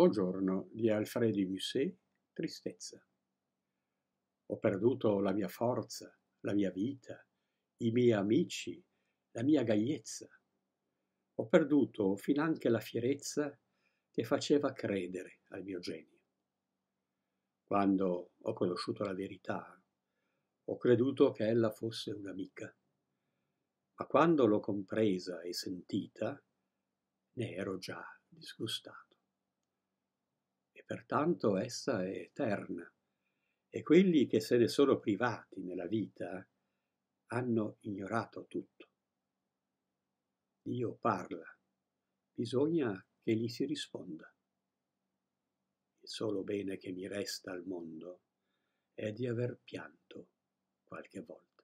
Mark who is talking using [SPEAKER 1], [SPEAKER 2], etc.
[SPEAKER 1] Buongiorno di Alfredi Musset, Tristezza. Ho perduto la mia forza, la mia vita, i miei amici, la mia gaiezza. Ho perduto finanche la fierezza che faceva credere al mio genio. Quando ho conosciuto la verità, ho creduto che ella fosse un'amica. Ma quando l'ho compresa e sentita, ne ero già disgustato pertanto essa è eterna, e quelli che se ne sono privati nella vita hanno ignorato tutto. Dio parla, bisogna che gli si risponda. Il solo bene che mi resta al mondo è di aver pianto qualche volta.